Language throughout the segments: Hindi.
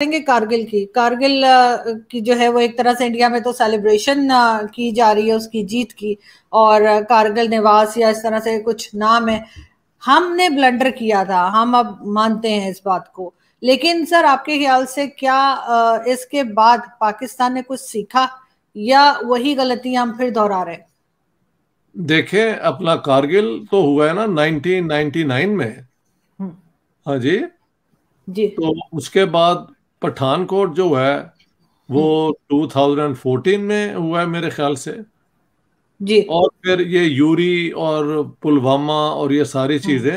करेंगे कारगिल की कारगिल की जो है वो एक तरह से इंडिया में तो सेलिब्रेशन की जा रही है उसकी जीत की और कारगिल निवास या इस तरह से कुछ नाम है हमने ब्लंडर किया था हम अब मानते हैं इस बात को लेकिन सर आपके ख्याल से क्या इसके बाद पाकिस्तान ने कुछ सीखा या वही गलतियां हम फिर दोहरा रहे देखें अपना कारगिल तो हुआ है ना 1999 में हम्म। हाँ जी जी तो उसके बाद पठानकोट जो है वो 2014 में हुआ है मेरे ख्याल से जी और फिर ये यूरी और पुलवामा और ये सारी हाँ। चीजें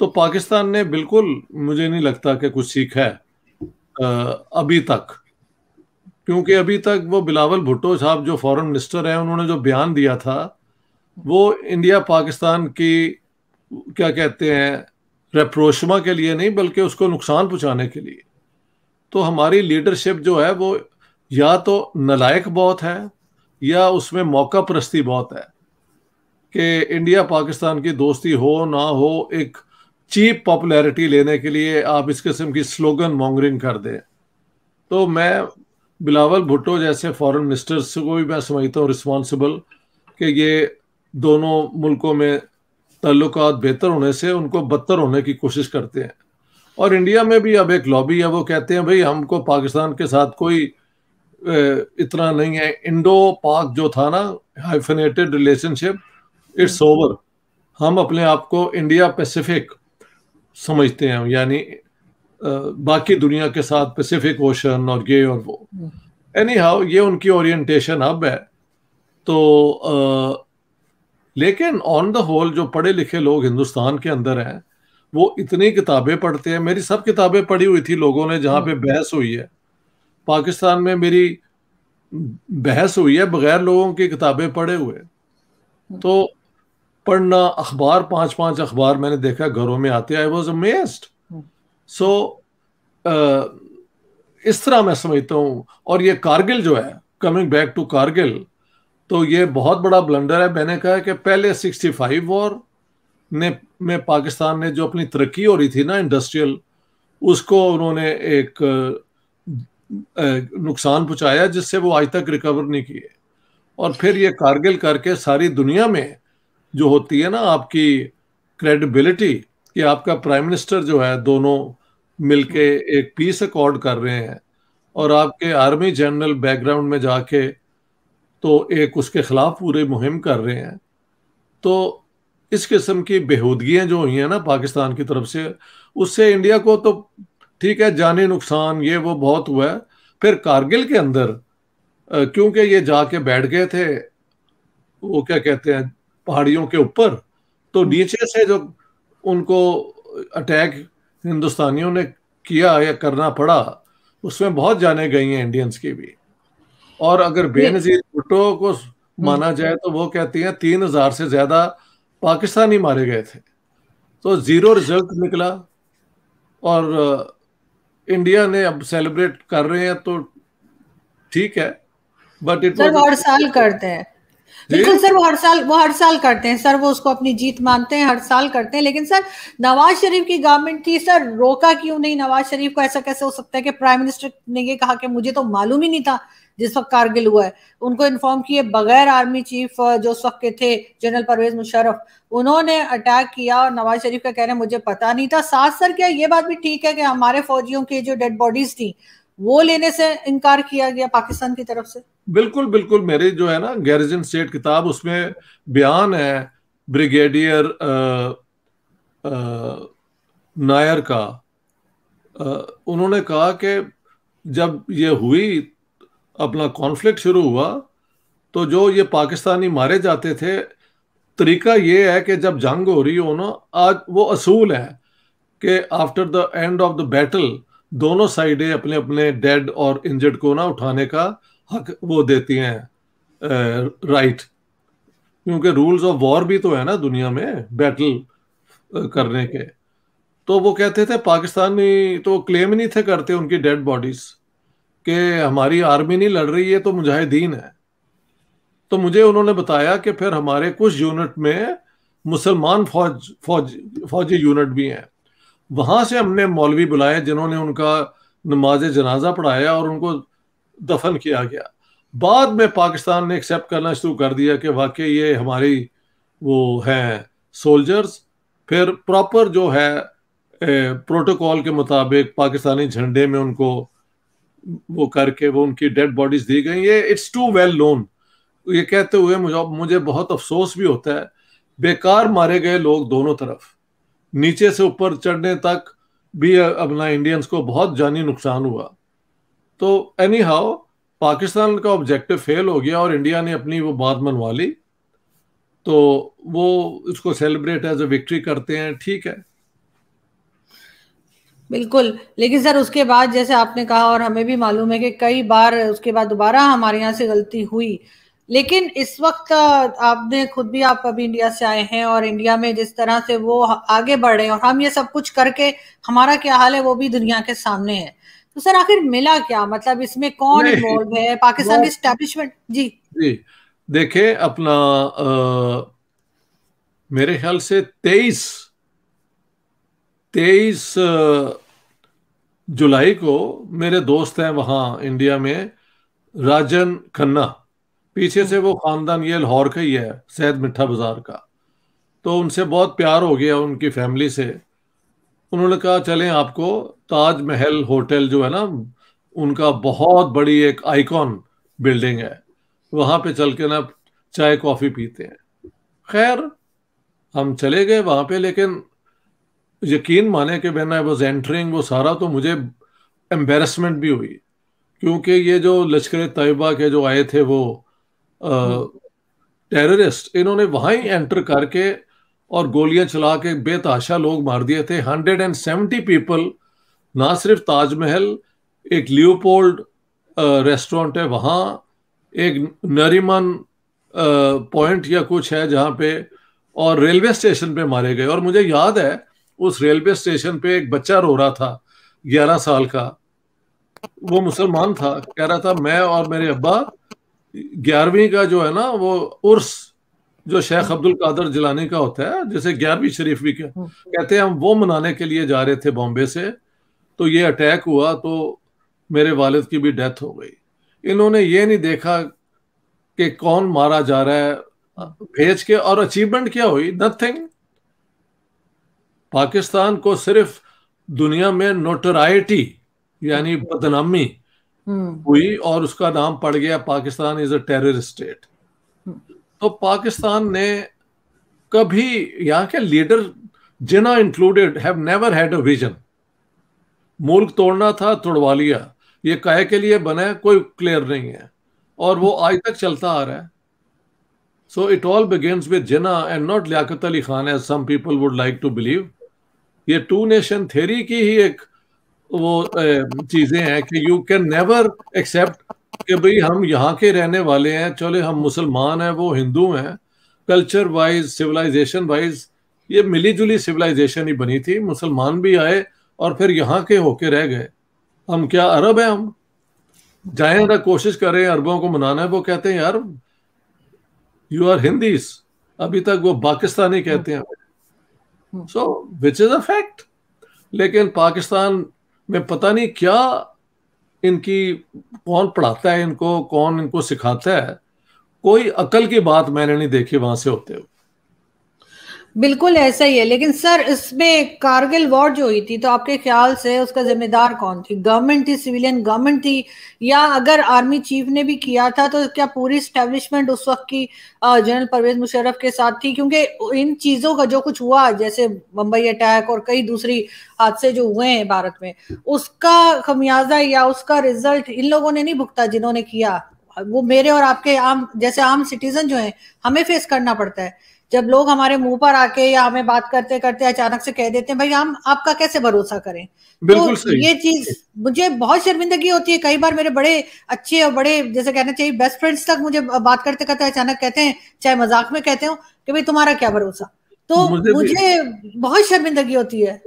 तो पाकिस्तान ने बिल्कुल मुझे नहीं लगता कि कुछ सीखा है अभी तक क्योंकि अभी तक वो बिलावल भुट्टो साहब जो फॉरेन मिनिस्टर हैं उन्होंने जो बयान दिया था वो इंडिया पाकिस्तान की क्या कहते हैं रेप्रोशमा के लिए नहीं बल्कि उसको नुकसान पहुंचाने के लिए तो हमारी लीडरशिप जो है वो या तो नलायक बहुत है या उसमें मौका प्रस्ती बहुत है कि इंडिया पाकिस्तान की दोस्ती हो ना हो एक चीप पॉपुलैरिटी लेने के लिए आप इस किस्म की स्लोगन मॉन्गरिंग कर दें तो मैं बिलावल भुट्टो जैसे फॉरेन मिनिस्टर्स को भी मैं समझता हूँ रिस्पॉन्सिबल कि ये दोनों मुल्कों में ताल्लुक बेहतर होने से उनको बदतर होने की कोशिश करते हैं और इंडिया में भी अब एक लॉबी है वो कहते हैं भाई हमको पाकिस्तान के साथ कोई इतना नहीं है इंडो पाक जो था ना हाइफिनेटेड रिलेशनशिप इट्स ओवर हम अपने आप को इंडिया पैसिफिक समझते हैं यानी बाकी दुनिया के साथ पैसिफिक ओशन और ये और वो एनी हम्म। हाउ ये उनकी ओरिएंटेशन अब है तो आ, लेकिन ऑन द होल जो पढ़े लिखे लोग हिंदुस्तान के अंदर हैं वो इतनी किताबें पढ़ते हैं मेरी सब किताबें पढ़ी हुई थी लोगों ने जहाँ पे हम्म। बहस हुई है पाकिस्तान में मेरी बहस हुई है बगैर लोगों की किताबें पढ़े हुए हम्म। तो पढ़ना अखबार पांच पांच अखबार मैंने देखा घरों में आते आई वॉज अमेस्ड सो इस तरह मैं समझता हूँ और ये कारगिल जो है कमिंग बैक टू कारगिल तो ये बहुत बड़ा ब्लंडर है मैंने कहा कि पहले सिक्सटी फाइव वॉर ने में पाकिस्तान ने जो अपनी तरक्की हो रही थी ना इंडस्ट्रियल उसको उन्होंने एक नुकसान पहुंचाया जिससे वो आज तक रिकवर नहीं किए और फिर ये कारगिल करके सारी दुनिया में जो होती है ना आपकी क्रेडिबिलिटी कि आपका प्राइम मिनिस्टर जो है दोनों मिलके एक पीस अकॉर्ड कर रहे हैं और आपके आर्मी जनरल बैकग्राउंड में जाके तो एक उसके खिलाफ पूरी मुहिम कर रहे हैं तो इस किस्म की बेहूदगियाँ जो हुई हैं ना पाकिस्तान की तरफ से उससे इंडिया को तो ठीक है जानी नुकसान ये वो बहुत हुआ है फिर कारगिल के अंदर क्योंकि ये जाके बैठ गए थे वो क्या कहते हैं पहाड़ियों के ऊपर तो हम्म। नीचे से जो उनको अटैक हिंदुस्तानियों ने किया या करना पड़ा उसमें बहुत जाने गई हैं इंडियंस की भी और अगर बेनजीर भुट्टो को हम्म। माना जाए तो वो कहती हैं तीन हजार से ज्यादा पाकिस्तानी मारे गए थे तो ज़ीरो रिजल्ट निकला और इंडिया ने अब सेलिब्रेट कर रहे हैं तो ठीक है बट इट और साल करते हैं बिल्कुल सर वो हर साल वो हर साल करते हैं सर वो उसको अपनी जीत मानते हैं हर साल करते हैं लेकिन सर नवाज शरीफ की गवर्नमेंट थी सर रोका क्यों नहीं नवाज शरीफ को ऐसा कैसे हो सकता है कि प्राइम मिनिस्टर ने ये कहा कि मुझे तो मालूम ही नहीं था जिस वक्त कारगिल हुआ है उनको इन्फॉर्म किए बगैर आर्मी चीफ जो उस वक्त के थे जनरल परवेज मुशरफ उन्होंने अटैक किया और नवाज शरीफ का कह रहे हैं मुझे पता नहीं था साथ सर क्या ये बात भी ठीक है कि हमारे फौजियों की जो डेड बॉडीज थी वो लेने से इनकार किया गया पाकिस्तान की तरफ से बिल्कुल बिल्कुल मेरी जो है ना गैरिजन स्टेट किताब उसमें बयान है ब्रिगेडियर नायर का आ, उन्होंने कहा कि जब ये हुई अपना कॉन्फ्लिक्ट शुरू हुआ तो जो ये पाकिस्तानी मारे जाते थे तरीका ये है कि जब जंग हो रही हो ना आज वो असूल है कि after the end of the battle दोनों साइडें अपने अपने डेड और इंजर्ड को ना उठाने का हक वो देती हैं राइट क्योंकि रूल्स ऑफ वॉर भी तो है ना दुनिया में बैटल करने के तो वो कहते थे पाकिस्तानी तो क्लेम नहीं थे करते उनकी डेड बॉडीज कि हमारी आर्मी नहीं लड़ रही है तो मुजाहिदीन है तो मुझे उन्होंने बताया कि फिर हमारे कुछ यूनिट में मुसलमान फौज फौज फौजी यूनिट भी हैं वहाँ से हमने मौलवी बुलाए जिन्होंने उनका नमाज जनाजा पढ़ाया और उनको दफन किया गया बाद में पाकिस्तान ने एक्सेप्ट करना शुरू कर दिया कि वाकई ये हमारी वो हैं सोल्जर्स फिर प्रॉपर जो है प्रोटोकॉल के मुताबिक पाकिस्तानी झंडे में उनको वो करके वो उनकी डेड बॉडीज दी गई ये इट्स टू वेल नोन ये कहते हुए मुझे मुझे बहुत अफसोस भी होता है बेकार मारे गए लोग दोनों तरफ नीचे से ऊपर चढ़ने तक भी अपना इंडियंस को बहुत जानी नुकसान हुआ तो एनी हाउ पाकिस्तान का ऑब्जेक्टिव फेल हो गया और इंडिया ने अपनी वो बात मनवा ली तो वो इसको सेलिब्रेट एज ए विक्ट्री करते हैं ठीक है बिल्कुल लेकिन सर उसके बाद जैसे आपने कहा और हमें भी मालूम है कि कई बार उसके बाद दोबारा हमारे यहाँ से गलती हुई लेकिन इस वक्त आपने खुद भी आप अभी इंडिया से आए हैं और इंडिया में जिस तरह से वो आगे बढ़ रहे हैं और हम ये सब कुछ करके हमारा क्या हाल है वो भी दुनिया के सामने है तो सर आखिर मिला क्या मतलब इसमें कौन इन्वॉल्व है पाकिस्तान की स्टैब्लिशमेंट जी जी अपना आ, मेरे ख्याल से तेईस तेईस जुलाई को मेरे दोस्त हैं वहां इंडिया में राजन खन्ना पीछे से वो खानदान ये लाहौर का ही है सैद मिठा बाजार का तो उनसे बहुत प्यार हो गया उनकी फैमिली से उन्होंने कहा चलें आपको ताज महल होटल जो है ना उनका बहुत बड़ी एक आइकॉन बिल्डिंग है वहाँ पे चल के ना चाय कॉफ़ी पीते हैं खैर हम चले गए वहाँ पे लेकिन यकीन माने कि मैन वो वॉज वो सारा तो मुझे एम्बेरसमेंट भी हुई क्योंकि ये जो लश्कर तयबा के जो आए थे वो टेररिस्ट इन्होंने वहां ही एंटर करके और गोलियां चला के बेताशा लोग मार दिए थे हंड्रेड एंड सेवेंटी पीपल ना सिर्फ ताजमहल एक लियोपोल्ड रेस्टोरेंट है वहाँ एक नरीमन पॉइंट या कुछ है जहाँ पे और रेलवे स्टेशन पे मारे गए और मुझे याद है उस रेलवे स्टेशन पे एक बच्चा रो रहा था ग्यारह साल का वो मुसलमान था कह रहा था मैं और मेरे अब्बा ग्यारहवीं का जो है ना वो उर्स जो शेख हाँ। अब्दुल कादर जिलानी का होता है जिसे ग्यारहवीं शरीफ भी कह, हाँ। कहते हैं हम वो मनाने के लिए जा रहे थे बॉम्बे से तो ये अटैक हुआ तो मेरे वालिद की भी डेथ हो गई इन्होंने ये नहीं देखा कि कौन मारा जा रहा है हाँ। भेज के और अचीवमेंट क्या हुई नथिंग पाकिस्तान को सिर्फ दुनिया में नोटराइटी यानी बदनामी हम्म। हुई और उसका नाम पड़ गया Pakistan is a terrorist state hmm. तो पाकिस्तान ने कभी यहाँ के leader Jinnah included have never had a vision मुल्क तोड़ना था तोड़वा लिया ये कह के लिए बने कोई क्लियर नहीं है और वो आज तक चलता आ रहा है so it all begins with Jinnah and not Liaquat Ali Khan as some people would like to ये टू नेशन थेरी की ही एक तो वो चीज़ें हैं कि यू कैन नेवर एक्सेप्ट कि भाई हम यहाँ के रहने वाले हैं चले हम मुसलमान हैं वो हिंदू हैं कल्चर वाइज सिविलाइजेशन वाइज ये मिली जुली सिविलाइजेशन ही बनी थी मुसलमान भी आए और फिर यहाँ के होके रह गए हम क्या अरब हैं हम जाए ना कोशिश करें अरबों को मनाना है वो कहते हैं यार यू आर हिंदीज अभी तक वो पाकिस्तानी कहते हैं सो विच इज अ फैक्ट लेकिन पाकिस्तान में पता नहीं क्या इनकी कौन पढ़ाता है इनको कौन इनको सिखाता है कोई अकल की बात मैंने नहीं देखी वहां से होते हुए बिल्कुल ऐसा ही है लेकिन सर इसमें कारगिल वॉर जो हुई थी तो आपके ख्याल से उसका जिम्मेदार कौन थी गवर्नमेंट थी सिविलियन गवर्नमेंट थी या अगर आर्मी चीफ ने भी किया था तो क्या पूरी स्टेब्लिशमेंट उस वक्त की जनरल परवेज मुशर्रफ के साथ थी क्योंकि इन चीज़ों का जो कुछ हुआ जैसे बम्बई अटैक और कई दूसरी हादसे जो हुए हैं भारत में उसका खमियाजा या उसका रिजल्ट इन लोगों ने नहीं भुगता जिन्होंने किया वो मेरे और आपके आम जैसे आम सिटीजन जो है हमें फेस करना पड़ता है जब लोग हमारे मुंह पर आके या हमें बात करते करते अचानक से कह देते हैं भाई हम आपका कैसे भरोसा करें बिल्कुल तो ये चीज मुझे बहुत शर्मिंदगी होती है कई बार मेरे बड़े अच्छे और बड़े जैसे कहना चाहिए बेस्ट फ्रेंड्स तक मुझे बात करते करते अचानक कहते हैं चाहे मजाक में कहते हो कि भाई तुम्हारा क्या भरोसा तो मुझे, मुझे बहुत शर्मिंदगी होती है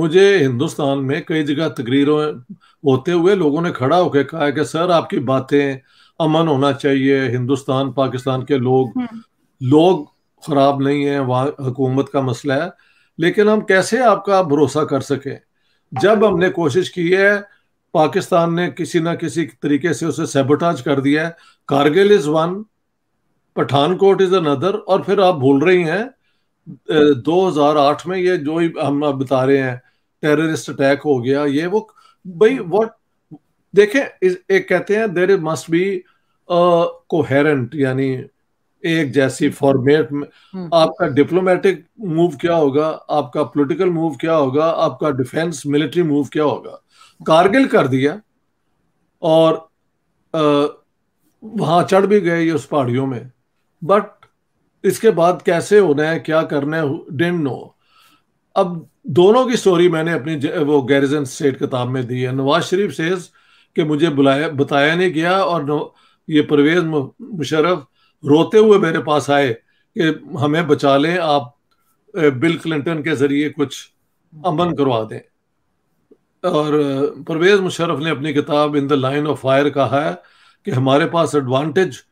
मुझे हिंदुस्तान में कई जगह तकरीरों होते हुए लोगों ने खड़ा होकर कहा कि सर आपकी बातें अमन होना चाहिए हिंदुस्तान पाकिस्तान के लोग हम्म। लोग ख़राब नहीं है वहाँ हुकूमत का मसला है लेकिन हम कैसे आपका भरोसा कर सकें जब हमने कोशिश की है पाकिस्तान ने किसी ना किसी तरीके से उसे सेबोटाज कर दिया है Kargil is one Pathankot is another और फिर आप भूल रही हैं 2008 में ये जो ही हम आप बता रहे हैं टेररिस्ट अटैक हो गया ये वो भाई वॉट देखें एक कहते हैं देर मस्ट बी कोहेरेंट यानी एक जैसी फॉर्मेट हम्म। में हम्म। आपका डिप्लोमेटिक मूव क्या होगा आपका पॉलिटिकल मूव क्या होगा आपका डिफेंस मिलिट्री मूव क्या होगा कारगिल कर दिया और वहां चढ़ भी गए ये उस पहाड़ियों में बट इसके बाद कैसे होना है क्या करना है डेंट नो अब दोनों की स्टोरी मैंने अपनी वो गैरिजन स्टेट किताब में दी है नवाज शरीफ सेज कि मुझे बुलाया बताया नहीं गया और ये परवेज मुशरफ रोते हुए मेरे पास आए कि हमें बचा लें आप बिल क्लिंटन के जरिए कुछ अमन करवा दें और परवेज़ मुशरफ ने अपनी किताब in the line of fire कहा है कि हमारे पास एडवांटेज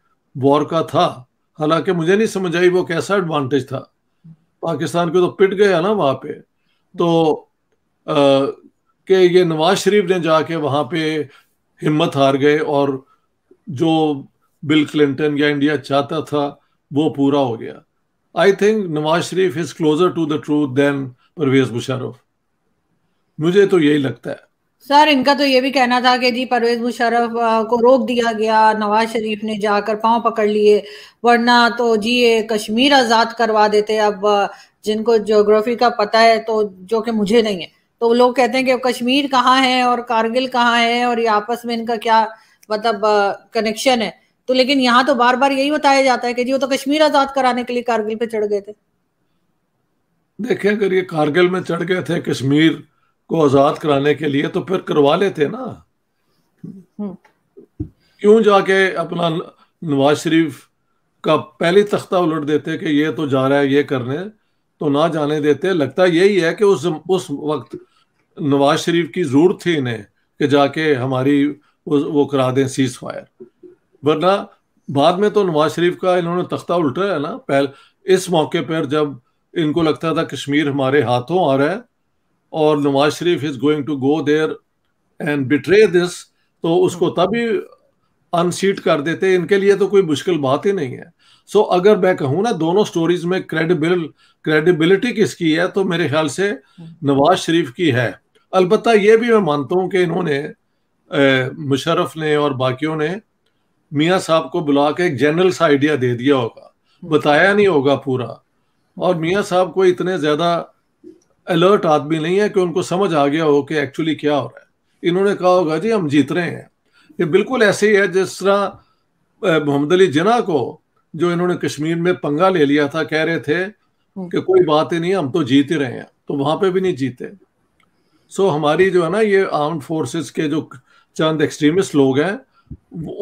वॉर का था हालांकि मुझे नहीं समझ आई वो कैसा एडवांटेज था पाकिस्तान को तो पिट गया ना वहाँ पे तो कि ये नवाज शरीफ ने जाके वहाँ पे हिम्मत हार गए और जो बिल क्लिंटन या इंडिया चाहता था वो पूरा हो गया I think Nawaz Sharif is closer to the truth than Pervez Musharraf मुझे तो यही लगता है सर इनका तो ये भी कहना था कि जी परवेज मुशरफ को रोक दिया गया नवाज शरीफ ने जाकर पांव पकड़ लिए वरना तो जी ये कश्मीर आज़ाद करवा देते अब जिनको जोग्राफी का पता है तो जो कि मुझे नहीं है तो लोग कहते हैं कि कश्मीर कहाँ है और कारगिल कहाँ है और ये आपस में इनका क्या मतलब कनेक्शन है तो लेकिन यहाँ तो बार बार यही बताया जाता है कि जी वो तो कश्मीर आजाद कराने के लिए कारगिल पे चढ़ गए थे देखिए अगर ये कारगिल में चढ़ गए थे कश्मीर को आजाद कराने के लिए तो फिर करवा लेते ना हम्म। क्यों जाके अपना नवाज शरीफ का पहली तख्ता उलट देते कि ये तो जा रहा है ये करने तो ना जाने देते लगता यही है कि उस उस वक्त नवाज शरीफ की जरूरत थी इन्हें कि जाके हमारी वो, वो करा दें सीज फायर वरना बाद में तो नवाज शरीफ का इन्होंने तख्ता उल्टा है ना पहल इस मौके पर जब इनको लगता था कश्मीर हमारे हाथों आ रहा है और Nawaz Sharif is going to go there and betray this तो उसको हाँ। तभी अनसीट कर देते इनके लिए तो कोई मुश्किल बात ही नहीं है सो so, अगर मैं कहूँ ना दोनों स्टोरीज में क्रेडिबिल क्रेडिबिलिटी किसकी है तो मेरे ख्याल से नवाज शरीफ की है अलबत्त ये भी मैं मानता हूँ कि इन्होंने मुशरफ ने और बाकियों ने मियाँ साहब को बुला के एक जनरल सा आइडिया दे दिया होगा बताया नहीं होगा पूरा और मियाँ साहब को इतने ज़्यादा अलर्ट आदमी नहीं है कि उनको समझ आ गया हो कि एक्चुअली क्या हो रहा है इन्होंने कहा होगा जी हम जीत रहे हैं ये बिल्कुल ऐसे ही है जिस तरह मोहम्मद अली जिना को जो इन्होंने कश्मीर में पंगा ले लिया था कह रहे थे कि कोई बात ही नहीं हम तो जीत ही रहे हैं तो वहां पे भी नहीं जीते सो हमारी जो है ना ये आर्म फोर्सेस के जो चंद एक्सट्रीमिस्ट लोग हैं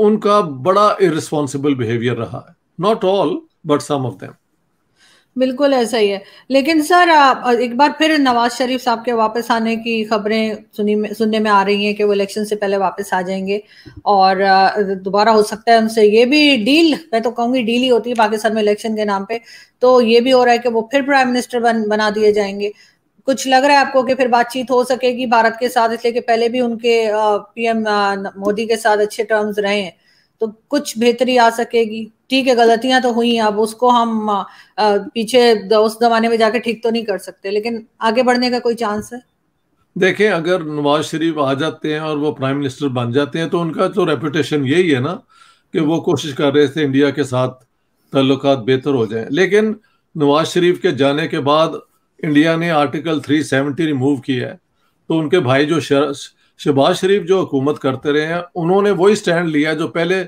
उनका बड़ा इरिस्पॉन्सिबल बिहेवियर रहा है not all but some of them बिल्कुल ऐसा ही है लेकिन सर एक बार फिर नवाज शरीफ साहब के वापस आने की खबरें सुनी में सुनने में आ रही हैं कि वो इलेक्शन से पहले वापस आ जाएंगे और दोबारा हो सकता है उनसे ये भी डील मैं तो कहूंगी डील ही होती है पाकिस्तान में इलेक्शन के नाम पे तो ये भी हो रहा है कि वो फिर प्राइम मिनिस्टर बन बना दिए जाएंगे कुछ लग रहा है आपको कि फिर बातचीत हो सकेगी भारत के साथ इसलिए कि पहले भी उनके पीएम मोदी के साथ अच्छे टर्म्स रहे हैं तो कुछ बेहतरी आ सकेगी ठीक है गलतियां तो हुई अब उसको हम पीछे उस जमाने में जाके ठीक तो नहीं कर सकते लेकिन आगे बढ़ने का कोई चांस है देखें अगर नवाज शरीफ आ जाते हैं और वो प्राइम मिनिस्टर बन जाते हैं तो उनका तो रेपुटेशन यही है ना कि वो कोशिश कर रहे थे इंडिया के साथ तल्लुक बेहतर हो जाए लेकिन नवाज शरीफ के जाने के बाद इंडिया ने आर्टिकल 370 रिमूव किया है तो उनके भाई जो शहबाज शरीफ जो हुकूमत करते रहे हैं उन्होंने वही स्टैंड लिया जो पहले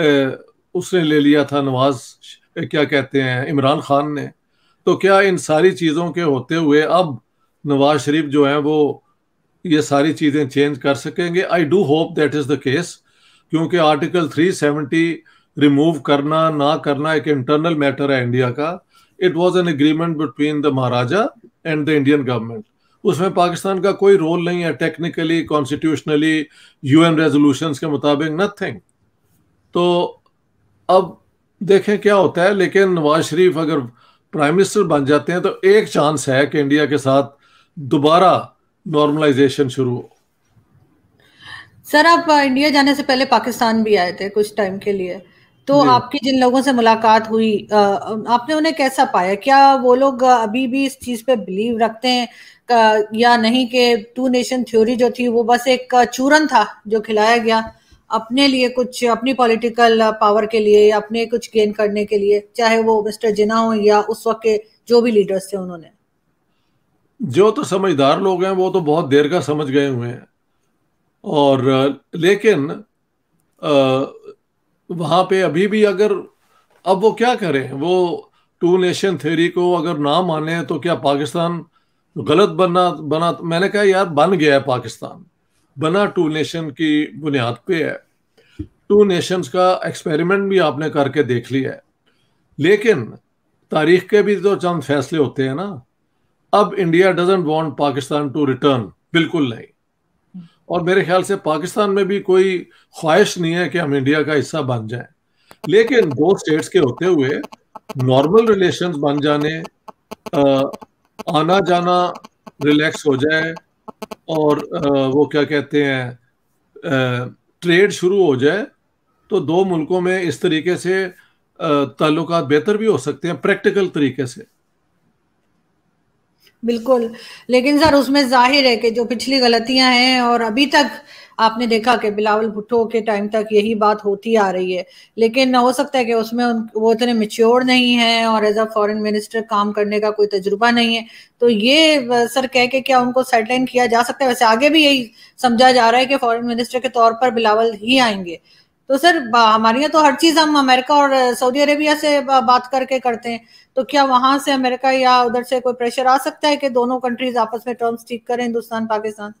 ए, उसने ले लिया था नवाज क्या कहते हैं इमरान खान ने तो क्या इन सारी चीज़ों के होते हुए अब नवाज शरीफ जो हैं वो ये सारी चीज़ें चेंज कर सकेंगे I do hope that is the case क्योंकि आर्टिकल 370 रिमूव करना ना करना एक इंटरनल मैटर है इंडिया का it was an agreement between the maharaja and the Indian government उसमें पाकिस्तान का कोई रोल नहीं है टेक्निकली कॉन्स्टिट्यूशनली यूएन रेजोल्यूशंस के मुताबिक नथिंग तो अब देखें क्या होता है लेकिन नवाज शरीफ अगर प्राइम मिनिस्टर बन जाते हैं तो एक चांस है कि इंडिया के साथ दोबारा नॉर्मलाइजेशन शुरू हो सर आप इंडिया uh, जाने से पहले पाकिस्तान भी आए थे कुछ टाइम के लिए तो आपकी जिन लोगों से मुलाकात हुई आपने उन्हें कैसा पाया क्या वो लोग अभी भी इस चीज पे बिलीव रखते हैं या नहीं कि टू नेशन थ्योरी जो थी वो बस एक चूरन था जो खिलाया गया अपने लिए कुछ अपनी पॉलिटिकल पावर के लिए अपने कुछ गेन करने के लिए चाहे वो मिस्टर जिना हो या उस वक्त के जो भी लीडर्स थे उन्होंने जो तो समझदार लोग हैं वो तो बहुत देर का समझ गए हुए हैं और लेकिन आ, वहाँ पे अभी भी अगर अब वो क्या करें वो टू नेशन थ्योरी को अगर ना माने तो क्या पाकिस्तान गलत बना बना मैंने कहा यार बन गया है पाकिस्तान बना टू नेशन की बुनियाद पे है टू नेशंस का एक्सपेरिमेंट भी आपने करके देख लिया है लेकिन तारीख के भी तो चंद फैसले होते हैं ना अब India doesn't want Pakistan to return बिल्कुल नहीं और मेरे ख्याल से पाकिस्तान में भी कोई ख्वाहिश नहीं है कि हम इंडिया का हिस्सा बन जाए लेकिन दो स्टेट्स के होते हुए नॉर्मल रिलेशंस बन जाने आना जाना रिलैक्स हो जाए और वो क्या कहते हैं ट्रेड शुरू हो जाए तो दो मुल्कों में इस तरीके से ताल्लुक बेहतर भी हो सकते हैं प्रैक्टिकल तरीके से बिल्कुल लेकिन सर उसमें जाहिर है कि जो पिछली गलतियां हैं और अभी तक आपने देखा कि बिलावल भुट्टो के टाइम तक यही बात होती आ रही है लेकिन हो सकता है कि उसमें वो इतने मिच्योर नहीं है और एज अ फॉरेन मिनिस्टर काम करने का कोई तजुर्बा नहीं है तो ये सर कह के क्या उनको सेटलाइन किया जा सकता है वैसे आगे भी यही समझा जा रहा है कि फॉरेन मिनिस्टर के तौर पर बिलावल ही आएंगे तो सर हमारे यहाँ तो हर चीज़ हम अमेरिका और सऊदी अरेबिया से बात करके करते हैं तो क्या वहाँ से अमेरिका या उधर से कोई प्रेशर आ सकता है कि दोनों कंट्रीज आपस में टर्म्स ठीक करें हिंदुस्तान पाकिस्तान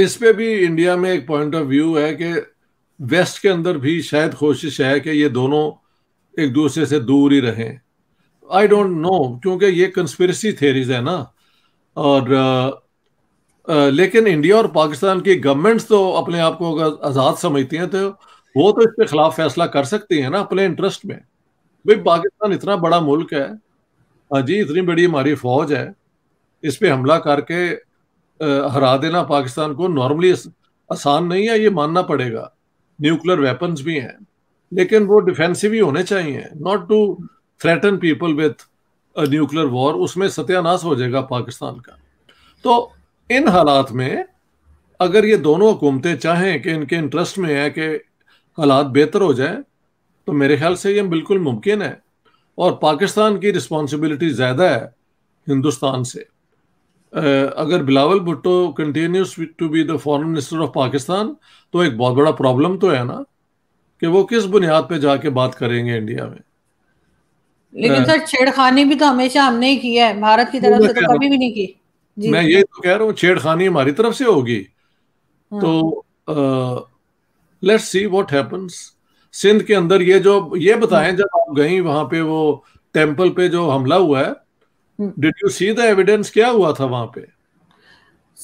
इस पे भी इंडिया में एक पॉइंट ऑफ व्यू है कि वेस्ट के अंदर भी शायद कोशिश है कि ये दोनों एक दूसरे से दूर ही रहें आई डोंट नो क्योंकि ये कंस्पिरसी थेरीज है ना और आ, आ, लेकिन इंडिया और पाकिस्तान की गवर्नमेंट्स तो अपने आप को अगर आज़ाद समझती हैं तो वो तो इसके खिलाफ फैसला कर सकती है ना अपने इंटरेस्ट में भाई पाकिस्तान इतना बड़ा मुल्क है हाँ जी इतनी बड़ी हमारी फौज है इस पर हमला करके हरा देना पाकिस्तान को नॉर्मली आसान नहीं है ये मानना पड़ेगा न्यूक्लियर वेपन्स भी हैं लेकिन वो डिफेंसिव ही होने चाहिए not to threaten people with nuclear war उसमें सत्यानाश हो जाएगा पाकिस्तान का तो इन हालात में अगर ये दोनों हुकूमतें चाहें कि इनके इंटरेस्ट में है कि हालात बेहतर हो जाए तो मेरे ख्याल से ये बिल्कुल मुमकिन है और पाकिस्तान की रिस्पॉन्सिबिलिटी ज़्यादा है हिंदुस्तान से अगर Bilawal Bhutto continues to be the foreign minister of Pakistan तो एक बहुत बड़ा प्रॉब्लम तो है ना कि वो किस बुनियाद पे जाके बात करेंगे इंडिया में लेकिन सर छेड़खानी भी तो हमेशा हमने ही की है भारत की तरफ से तो कभी भी नहीं की जी मैं ये तो कह रहा हूँ छेड़खानी हमारी तरफ से होगी हाँ। तो ah, let's see what happens Sindh के अंदर ये जो ये बताएं जब आप गई वहां पे वो टेंपल पे जो हमला हुआ है did you see the evidence क्या हुआ था वहां पे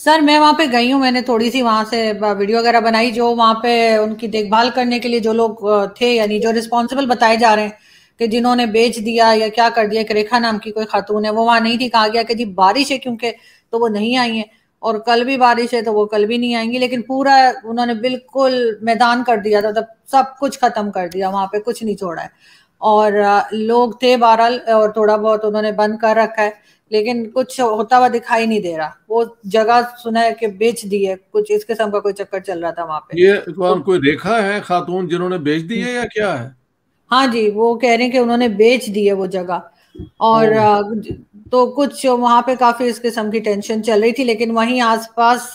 सर मैं वहां पे गई हूँ मैंने थोड़ी सी वहां से वीडियो वगैरह बनाई जो वहां पे उनकी देखभाल करने के लिए जो लोग थे यानी जो रिस्पॉन्सिबल बताए जा रहे हैं कि जिन्होंने बेच दिया या क्या कर दिया कि रेखा नाम की कोई खातून है वो वहां नहीं थी कहा गया कि जी बारिश है क्योंकि तो वो नहीं आई है और कल भी बारिश है तो वो कल भी नहीं आएंगी लेकिन पूरा उन्होंने बिल्कुल मैदान कर दिया था मतलब सब कुछ खत्म कर दिया वहां पे कुछ नहीं छोड़ा है और लोग थे बहरहाल और थोड़ा बहुत उन्होंने बंद कर रखा है लेकिन कुछ होता हुआ दिखाई नहीं दे रहा वो जगह सुना है कि बेच दी है कुछ इस किस्म का कोई चक्कर चल रहा था वहां पे ये तो, कोई देखा है खातून जिन्होंने बेच दी है या क्या है हाँ जी वो कह रहे हैं कि उन्होंने बेच दी है वो जगह और तो कुछ वहां पे काफी इस किस्म की टेंशन चल रही थी लेकिन वहीं आसपास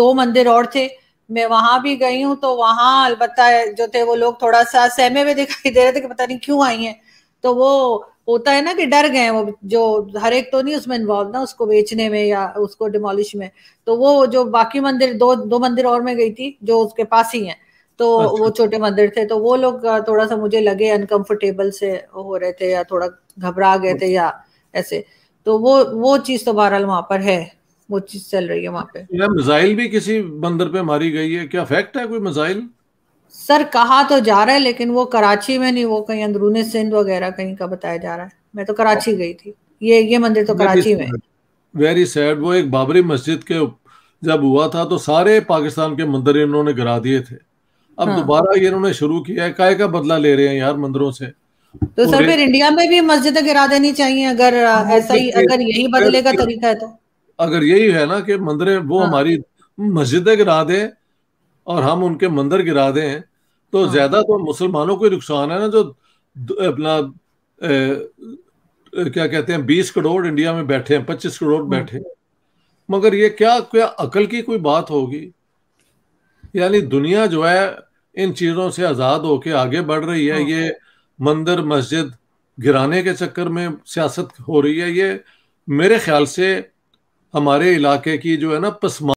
दो मंदिर और थे मैं वहां भी गई हूँ तो वहां अलबत्ता जो थे वो लोग थोड़ा सा सहमे हुए दिखाई दे रहे थे कि पता नहीं क्यों आई है तो वो होता है ना कि डर गए वो जो हर एक तो नहीं उसमें इन्वॉल्व ना उसको बेचने में या उसको डिमोलिश में तो वो जो बाकी मंदिर दो दो मंदिर और में गई थी जो उसके पास ही है तो अच्छा। वो छोटे मंदिर थे तो वो लोग थोड़ा सा मुझे लगे अनकंफर्टेबल से हो रहे थे या थोड़ा घबरा गए थे या ऐसे तो वो वो चीज तो बहरहाल वहां पर है वो चीज चल रही है वहां पे क्या मिसाइल भी किसी बंदर पे मारी गई है क्या फैक्ट है कोई मिसाइल सर कहा तो जा रहा है लेकिन वो कराची में नहीं वो कहीं अंदरूनी सिंध वगैरह कहीं का बताया जा रहा है मैं तो कराची गई थी ये ये मंदिर तो कराची में वेरी सैड वो एक बाबरी मस्जिद के जब हुआ था तो सारे पाकिस्तान के मंदिर इन्होंने गिरा दिए थे अब हाँ। दोबारा ये इन्होंने शुरू किया है काय का बदला ले रहे हैं यार मंदिरों से तो सर फिर इंडिया में भी मस्जिदें गिरा देनी चाहिए अगर हाँ, ऐसा ही तो अगर यही बदले का तरीका है तो अगर यही है ना कि मंदिर वो हाँ। हमारी मस्जिदें गिरा दें और हम उनके मंदिर गिरा दें तो हाँ। ज्यादा तो मुसलमानों को नुकसान है ना जो अपना क्या कहते हैं बीस करोड़ इंडिया में बैठे हैं पच्चीस करोड़ हाँ। बैठे हैं मगर ये क्या क्या अकल की कोई बात होगी यानी दुनिया जो है इन चीज़ों से आज़ाद होके आगे बढ़ रही है हाँ। ये मंदिर मस्जिद गिराने के चक्कर में सियासत हो रही है ये मेरे ख्याल से हमारे इलाके की जो है ना पसमा